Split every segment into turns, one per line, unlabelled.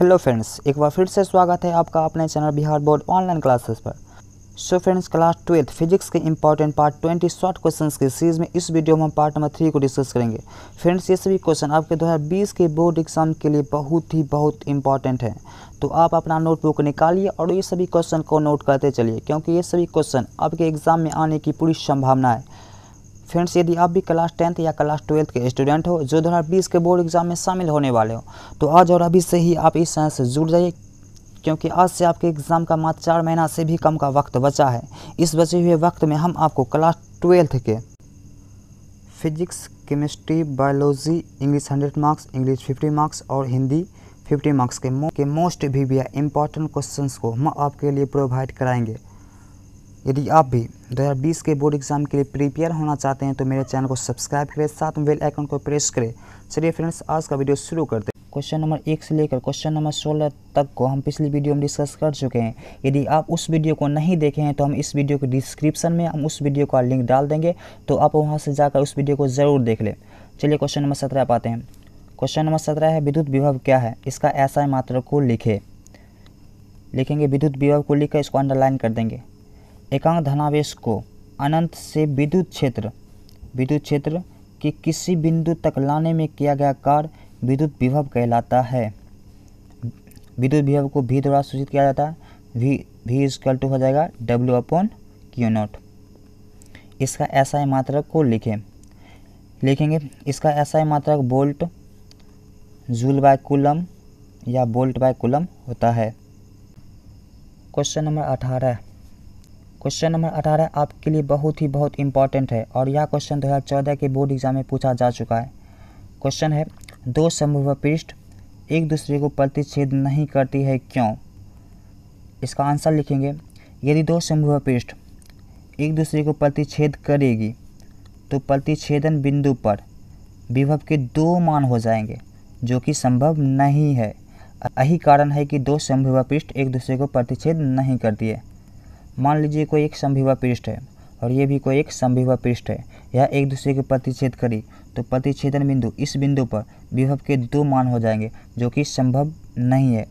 hello friends एक बार फिर से स्वागत है आपका अपने channel Bihar board online classes पर so friends class twelfth physics के important part twenty short questions की सीरीज में इस वीडियो में हम पार्ट नंबर थ्री को डिस्कस करेंगे फ्रेंड्स ये सभी क्वेश्चन आपके 2020 के बोर्ड एग्जाम के लिए बहुत ही बहुत इंपॉर्टेंट हैं तो आप अपना नोटबुक निकालिए और ये सभी क्वेश्चन को नोट करते चलिए क्योंकि ये सभी क्वेश्चन आपके एग्ज़ाम में आने की पूरी संभावना है फ्रेंड्स यदि आप भी क्लास टेंथ या क्लास ट्वेल्थ के स्टूडेंट हो जो बीस के बोर्ड एग्जाम में शामिल होने वाले हो तो आज और अभी से ही आप इस साइंस से जुड़ जाइए क्योंकि आज से आपके एग्ज़ाम का मात्र चार महीना से भी कम का वक्त बचा है इस बचे हुए वक्त में हम आपको क्लास ट्वेल्थ के physics chemistry biology English hundred marks English fifty marks और हिंदी फिफ्टी मार्क्स के मो, के मोस्ट भी, भी इम्पॉर्टेंट क्वेश्चंस को हम आपके लिए प्रोवाइड कराएंगे यदि आप भी 2020 के बोर्ड एग्जाम के लिए प्रिपेयर होना चाहते हैं तो मेरे चैनल को सब्सक्राइब करें साथ में बेल आइकन को प्रेस करें चलिए फ्रेंड्स आज का वीडियो शुरू करते हैं क्वेश्चन नंबर एक से लेकर क्वेश्चन नंबर सोलह तक को हम पिछली वीडियो में डिस्कस कर चुके हैं यदि आप उस वीडियो को नहीं देखे हैं तो हम इस वीडियो के डिस्क्रिप्शन में हम उस वीडियो का लिंक डाल देंगे तो आप वहाँ से जाकर उस वीडियो को ज़रूर देख लें चलिए क्वेश्चन नंबर सत्रह पाते हैं क्वेश्चन नंबर सत्रह है विद्युत विभव क्या है इसका ऐसा मात्रा को लिखे लिखेंगे विद्युत विभव को लिखकर इसको अंडरलाइन कर देंगे एकांक धनावेश को अनंत से विद्युत क्षेत्र विद्युत क्षेत्र के किसी बिंदु तक लाने में किया गया कार्य विद्युत विभव कहलाता है विद्युत विभव को भी द्वारा सूचित किया जाता है वी वी इसकल टू हो जाएगा डब्ल्यू अपॉन क्यू नॉट इसका ऐसा ही मात्रक को लिखें लिखेंगे इसका ऐसा ही मात्रक बोल्ट जूल बाय कुलम या बोल्ट बाय कुलम होता है क्वेश्चन नंबर अठारह क्वेश्चन नंबर अठारह आपके लिए बहुत ही बहुत इंपॉर्टेंट है और यह क्वेश्चन चौदह के बोर्ड एग्जाम में पूछा जा चुका है क्वेश्चन है दो समूह पृष्ठ एक दूसरे को प्रतिच्छेद नहीं करती है क्यों इसका आंसर लिखेंगे यदि दो समूह पृष्ठ एक दूसरे को प्रतिच्छेद करेगी तो प्रतिच्छेदन बिंदु पर विभव के दो मान हो जाएंगे जो कि संभव नहीं है यही कारण है कि दो समूह पृष्ठ एक दूसरे को प्रतिच्छेद नहीं करती है मान लीजिए कोई एक संभिवा पृष्ठ है और ये भी कोई एक संभिवा पृष्ठ है यह एक दूसरे के प्रतिच्छेद करी तो प्रतिच्छेदन बिंदु इस बिंदु पर विभव के दो मान हो जाएंगे जो कि संभव नहीं है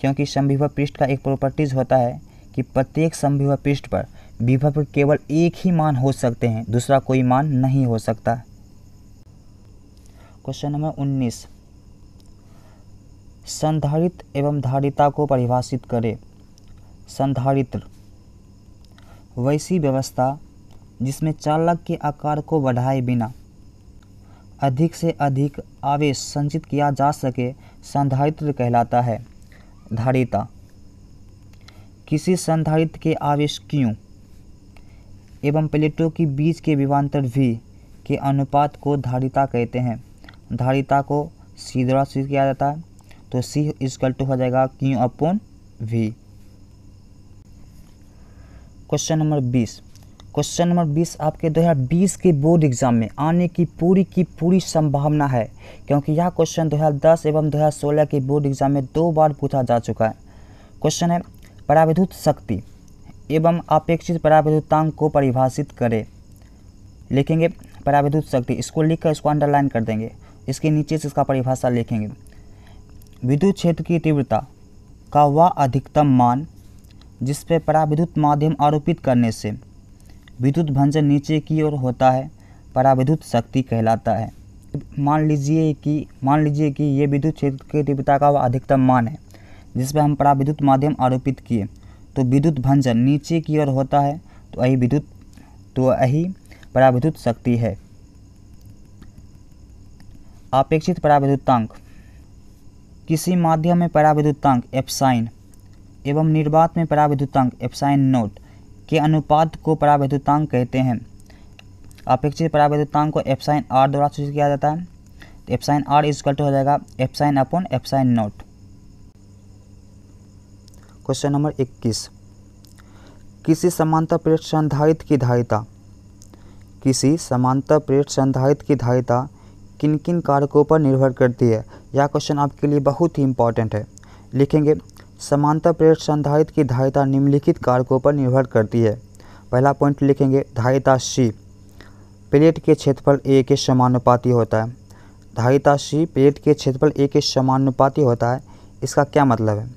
क्योंकि संभिवा पृष्ठ का एक प्रॉपर्टीज़ होता है कि प्रत्येक संभिवा पृष्ठ पर विभव केवल एक ही मान हो सकते हैं दूसरा कोई मान नहीं हो सकता क्वेश्चन नंबर उन्नीस संधारित एवं धारिता को परिभाषित करें संधारित्र वैसी व्यवस्था जिसमें चालक के आकार को बढ़ाए बिना अधिक से अधिक आवेश संचित किया जा सके संधारित्र कहलाता है धारिता किसी संधारित्र के आवेश क्यों एवं प्लेटों के बीच के विवांतर भी के अनुपात को धारिता कहते हैं धारिता को सीधा द्वारा सूचित किया जाता है तो सी इजकल टू हो जाएगा क्यों अपोन वी क्वेश्चन नंबर बीस क्वेश्चन नंबर बीस आपके 2020 के बोर्ड एग्जाम में आने की पूरी की पूरी संभावना है क्योंकि यह क्वेश्चन 2010 एवं 2016 के बोर्ड एग्जाम में दो बार पूछा जा चुका है क्वेश्चन है प्राविधुत शक्ति एवं अपेक्षित प्राविधुतांक को परिभाषित करें लिखेंगे प्राविधुत शक्ति इसको लिखकर इसको अंडरलाइन कर देंगे इसके नीचे से इसका परिभाषा लिखेंगे विद्युत क्षेत्र की तीव्रता का वह अधिकतम मान जिस पर पराविद्युत माध्यम आरोपित करने से विद्युत भंजन नीचे की ओर होता है पराविद्युत शक्ति कहलाता है मान लीजिए कि मान लीजिए कि ये विद्युत क्षेत्र की तीव्रता का अधिकतम मान है जिस पर हम पराविद्युत माध्यम आरोपित किए तो विद्युत भंजन नीचे की ओर होता है तो यही विद्युत तो यही पराविद्युत शक्ति है अपेक्षित पराविद्युतांक किसी माध्यम में पराविद्युतांक एप्साइन एवं निर्वात में परावैद्युतांक एफसाइन नोट के अनुपात को परावैद्युतांक कहते हैं अपेक्षित परावैद्युतांक को एफसाइन आर द्वारा सूचित किया जाता है तो एफसाइन आर इजकल टू हो जाएगा एफसाइन अपॉन एफसाइन नोट क्वेश्चन नंबर इक्कीस किसी समानता प्रेरित संधारित की धारिता किसी समानता प्रेरित संधारित की धारिता किन किन कारकों पर निर्भर करती है यह क्वेश्चन आपके लिए बहुत ही इंपॉर्टेंट है लिखेंगे समानता प्लेट संधारित की धारिता निम्नलिखित कारकों पर निर्भर करती है पहला पॉइंट लिखेंगे धारिता सी प्लेट के क्षेत्रफल ए के समानुपाती होता है धारिता सी प्लेट के क्षेत्रफल ए के समानुपाती होता है इसका क्या मतलब है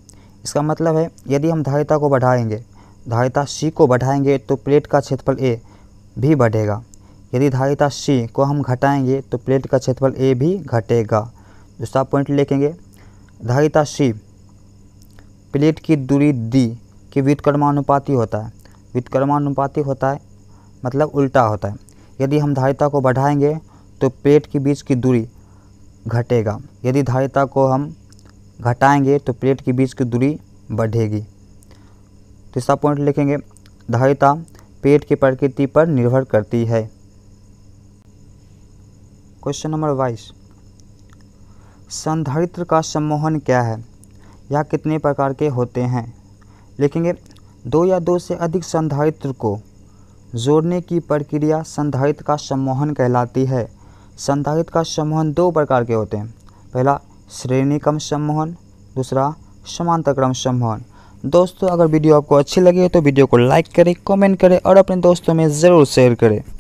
इसका मतलब है यदि हम धारिता को बढ़ाएंगे धारिता सी को बढ़ाएंगे तो प्लेट का क्षेत्रफल ए भी बढ़ेगा यदि धारिता सी को हम घटाएंगे तो प्लेट का क्षेत्रफल ए भी घटेगा दूसरा पॉइंट लिखेंगे धारिता सी प्लेट की दूरी दी के व्युत्क्रमानुपाती होता है व्युत्क्रमानुपाती होता है मतलब उल्टा होता है यदि हम धारिता को बढ़ाएंगे तो प्लेट के बीच की दूरी घटेगा यदि धारिता को हम घटाएंगे तो प्लेट के बीच की दूरी बढ़ेगी तीसरा तो पॉइंट लिखेंगे धारिता पेट की प्रकृति पर निर्भर करती है क्वेश्चन नंबर बाईस संधारित्र का सम्मोहन क्या है यह कितने प्रकार के होते हैं लिखेंगे दो या दो से अधिक संधारित्र को जोड़ने की प्रक्रिया संधारित्र का सम्मोहन कहलाती है संधारित्र का सम्मोहन दो प्रकार के होते हैं पहला श्रेणी क्रम सम्मोहन दूसरा समांतर क्रम सम्मोहन दोस्तों अगर वीडियो आपको अच्छी लगी है तो वीडियो को लाइक करें कमेंट करें और अपने दोस्तों में ज़रूर शेयर करें